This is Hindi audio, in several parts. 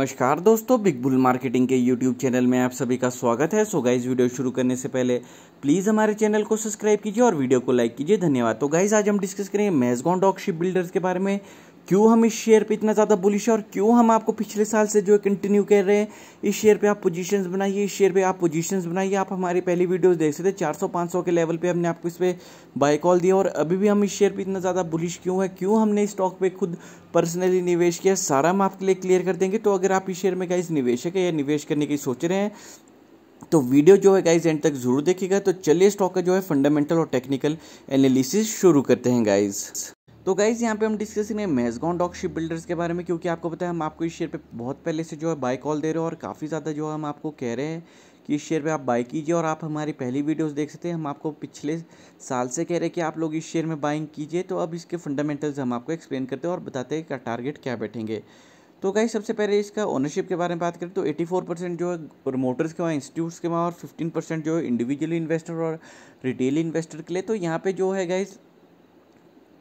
नमस्कार दोस्तों बिग बुल मार्केटिंग के यूट्यूब चैनल में आप सभी का स्वागत है सो गाइज वीडियो शुरू करने से पहले प्लीज़ हमारे चैनल को सब्सक्राइब कीजिए और वीडियो को लाइक कीजिए धन्यवाद तो गाइज आज हम डिस्कस करेंगे मेजगॉन डॉक शिप बिल्डर्स के बारे में क्यों हम इस शेयर पे इतना ज़्यादा बुलिश है और क्यों हम आपको पिछले साल से जो कंटिन्यू कर रहे हैं इस शेयर पे आप पोजीशंस बनाइए इस शेयर पे आप पोजीशंस बनाइए आप हमारी पहली वीडियोस देख सकते हैं 400 500 के लेवल पे हमने आपको इस पर बाय कॉल दिया और अभी भी हम इस शेयर पे इतना ज़्यादा बुलिश क्यों है क्यों हमने इस स्टॉक पर खुद पर्सनली निवेश किया सारा हम आपके लिए क्लियर कर देंगे तो अगर आप इस शेयर में क्या निवेशक निवेश है या निवेश करने की सोच रहे हैं तो वीडियो जो है गाइज एंड तक जरूर देखिएगा तो चलिए स्टॉक का जो है फंडामेंटल और टेक्निकल एनालिसिस शुरू करते हैं गाइज तो गाइज़ यहाँ पे हम डिस्कस करें मेजगॉन डॉक शिप बिल्डर्स के बारे में क्योंकि आपको पता है हम आपको इस शेयर पे बहुत पहले से जो है बाय कॉल दे रहे हो और काफ़ी ज़्यादा जो है हम आपको कह रहे हैं कि इस शेयर पे आप बाई कीजिए और आप हमारी पहली वीडियोस देख सकते हैं हम आपको पिछले साल से कह रहे हैं कि आप लोग इस शेयर में बाइंग कीजिए तो अब इसके फंडामेंटल्स हम आपको एक्सप्लेन करते हैं और बताते हैं कि टारगेट क्या बैठेंगे तो गाइज सबसे पहले इसका ओनरशिप के बारे में बात करें तो 84 परसेंट जो है प्रमोटर्स के वहाँ इंस्टीट्यूट्स के वहाँ और 15 परसेंट जो है इंडिविजुअल इन्वेस्टर और रिटेल इन्वेस्टर के लिए तो यहाँ पे जो है गाइज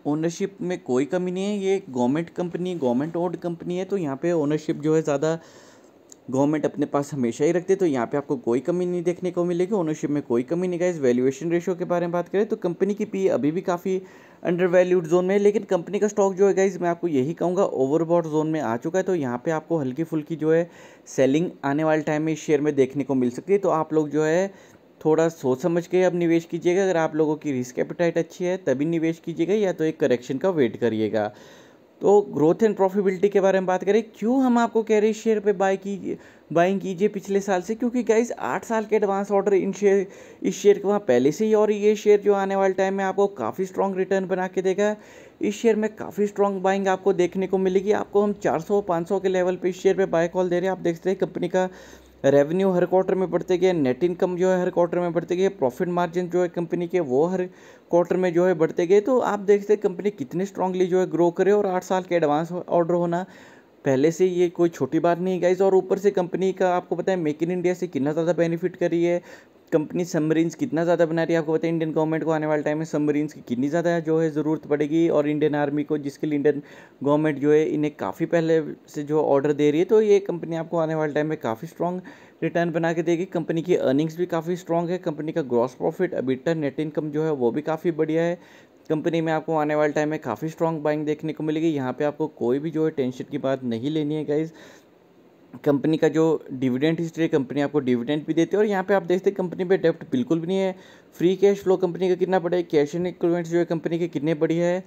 ओनरशिप में कोई कमी नहीं है ये government company government owned company है तो यहाँ पे ओनरशिप जो है ज़्यादा गवर्नमेंट अपने पास हमेशा ही रखते तो यहाँ पे आपको कोई कमी नहीं देखने को मिलेगी ओनरशिप में कोई कमी नहीं इस वैल्यूएशन रेशियो के बारे में बात करें तो कंपनी की पी e अभी भी काफ़ी अंडर वैल्यूड जोन में है लेकिन कंपनी का स्टॉक जो है गाइज मैं आपको यही कहूँगा ओवरबॉड जोन में आ चुका है तो यहाँ पे आपको हल्की फुल्की जो है सेलिंग आने वाले टाइम में इस शेयर में देखने को मिल सकती है तो आप लोग जो है थोड़ा सोच समझ के अब निवेश कीजिएगा अगर आप लोगों की रिस्क एपिटाइट अच्छी है तभी निवेश कीजिएगा या तो एक करेक्शन का वेट करिएगा तो ग्रोथ एंड प्रॉफिबिलिटी के बारे में बात करें क्यों हम आपको कह रहे हैं शेयर पे बाय की बाइंग कीजिए पिछले साल से क्योंकि गाइज आठ साल के एडवांस ऑर्डर इन शेयर इस शेयर के वहाँ पहले से ही और ये शेयर जो आने वाले टाइम में आपको काफ़ी स्ट्रॉन्ग रिटर्न बना के देगा इस शेयर में काफ़ी स्ट्रॉन्ग बाइंग आपको देखने को मिलेगी आपको हम 400 500 के लेवल पे इस शेयर पे बाय कॉल दे रहे हैं आप देखते हैं कंपनी का रेवेन्यू हर क्वार्टर में बढ़ते गए नेट इनकम जो है हर क्वार्टर में बढ़ते गए प्रॉफिट मार्जिन जो है कंपनी के वो हर क्वार्टर में जो है बढ़ते गए तो आप देखते हैं कंपनी कितनी स्ट्रांगली जो है ग्रो करे और आठ साल के एडवांस ऑर्डर होना पहले से ये कोई छोटी बात नहीं गाइज और ऊपर से कंपनी का आपको पता है मेक इन इंडिया से कितना ज़्यादा बेनिफिट करी है कंपनी सबमरीन्स कितना ज़्यादा बना रही है आपको पता है इंडियन गवर्नमेंट को आने वाले टाइम में सबमरीन्स की कितनी ज़्यादा जो है ज़रूरत पड़ेगी और इंडियन आर्मी को जिसके लिए इंडियन गवर्नमेंट जो है इन्हें काफ़ी पहले से जो ऑर्डर दे रही है तो ये कंपनी आपको आने वाले टाइम में काफ़ी स्ट्रॉन्ग रिटर्न बना के देगी कंपनी की अर्निंग्स भी काफ़ी स्ट्रॉन्ग है कंपनी का gross profit EBITDA net income जो है वो भी काफ़ी बढ़िया है कंपनी में आपको आने वाले टाइम में काफ़ी स्ट्रॉन्ग बाइंग देखने को मिलेगी यहाँ पे आपको कोई भी जो है टेंशन की बात नहीं लेनी है गाइज़ कंपनी का जो डिविडेंड हिस्ट्री है कंपनी आपको डिविडेंड भी देती है और यहाँ पे आप देखते हैं कंपनी पे डेप्ट बिल्कुल भी नहीं है फ्री कैश फ्लो कंपनी का कितना बड़ा है कैश एंड इक्वमेंट्स जो है कंपनी के कितने बड़ी है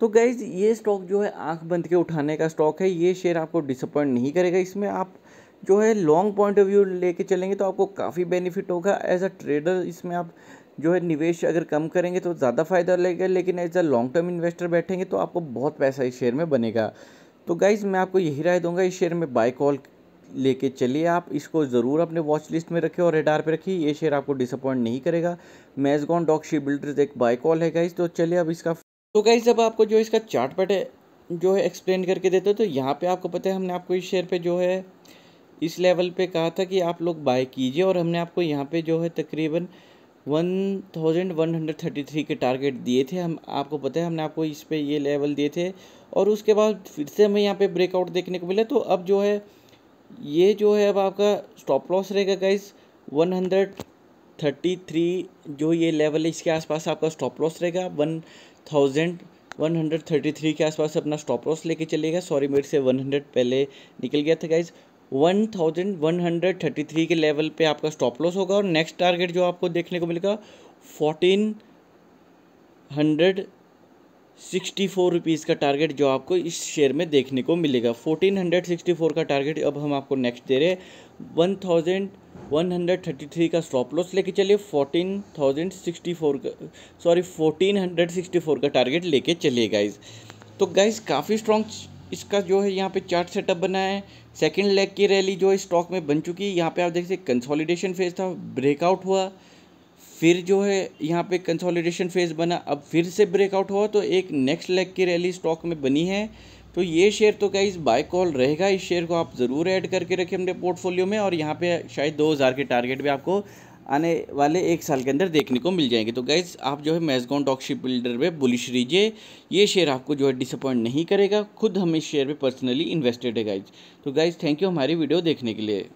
तो गाइज ये स्टॉक जो है आंख बंद के उठाने का स्टॉक है ये शेयर आपको डिसअपॉइंट नहीं करेगा इसमें आप जो है लॉन्ग पॉइंट ऑफ व्यू लेके चलेंगे तो आपको काफ़ी बेनिफिट होगा एज अ ट्रेडर इसमें आप जो है निवेश अगर कम करेंगे तो ज़्यादा फायदा लगेगा लेकिन as a long term investor बैठेंगे तो आपको बहुत पैसा इस शेयर में बनेगा तो गाइज़ मैं आपको यही राय दूंगा इस शेयर में बाय कॉल लेके चलिए आप इसको ज़रूर अपने वॉच लिस्ट में रखें और रेडार पे रखिए ये शेयर आपको डिसअपॉइंट नहीं करेगा मेजगॉन डॉक शी बिल्डर्स एक बाई कॉल है गाइज तो चलिए अब इसका तो गाइज अब आपको जो इसका चार्ट पैट है जो है एक्सप्लेन करके देते हो तो यहाँ पर आपको पता है हमने आपको इस शेयर पर जो है इस लेवल पर कहा था कि आप लोग बाय कीजिए और हमने आपको यहाँ पर जो है तकरीबन one one thousand hundred thirty three के टारगेट दिए थे हम आपको पता है हमने आपको इस पर ये लेवल दिए थे और उसके बाद फिर से हमें यहाँ पे ब्रेकआउट देखने को मिला तो अब जो है ये जो है अब आपका स्टॉप लॉस रहेगा guys one hundred thirty three जो ये लेवल है इसके आसपास आपका स्टॉप लॉस रहेगा one thousand one hundred thirty three के आसपास अपना स्टॉप लॉस लेके चलेगा सॉरी मेरे से वन हंड्रेड पहले निकल गया था guys one thousand one hundred thirty three के लेवल पे आपका स्टॉप लॉस होगा और नेक्स्ट टारगेट जो आपको देखने को मिलेगा fourteen hundred sixty four rupees का टारगेट जो आपको इस शेयर में देखने को मिलेगा फोर्टीन हंड्रेड सिक्सटी फोर का टारगेट अब हम आपको नेक्स्ट दे रहे हैं one thousand one hundred thirty three का स्टॉप लॉस लेके चलिए फोर्टीन थाउजेंड सिक्सटी फोर का sorry fourteen hundred sixty four का टारगेट लेके चलिए गाइज तो गाइज काफ़ी स्ट्रॉन्ग इसका जो है यहाँ पे चार्ट सेटअप बना है सेकेंड लेग की रैली जो है स्टॉक में बन चुकी है यहाँ पे आप देख सकते कंसोलिडेशन फेज था ब्रेकआउट हुआ फिर जो है यहाँ पे कंसोलिडेशन फेज बना अब फिर से ब्रेकआउट हुआ तो एक नेक्स्ट लेग की रैली स्टॉक में बनी है तो ये शेयर तो गाइज बाय कॉल रहेगा इस शेयर को आप ज़रूर ऐड करके रखें अपने पोर्टफोलियो में और यहाँ पे शायद 2000 के टारगेट भी आपको आने वाले एक साल के अंदर देखने को मिल जाएंगे तो गाइज आप जो है मेजगॉन टॉक शिप बिल्डर में बुलिश लीजिए ये शेयर आपको जो है डिसअपॉइंट नहीं करेगा खुद हम इस शेयर में पर्सनली इन्वेस्टेड है गाइज तो गाइज थैंक यू हमारी वीडियो देखने के लिए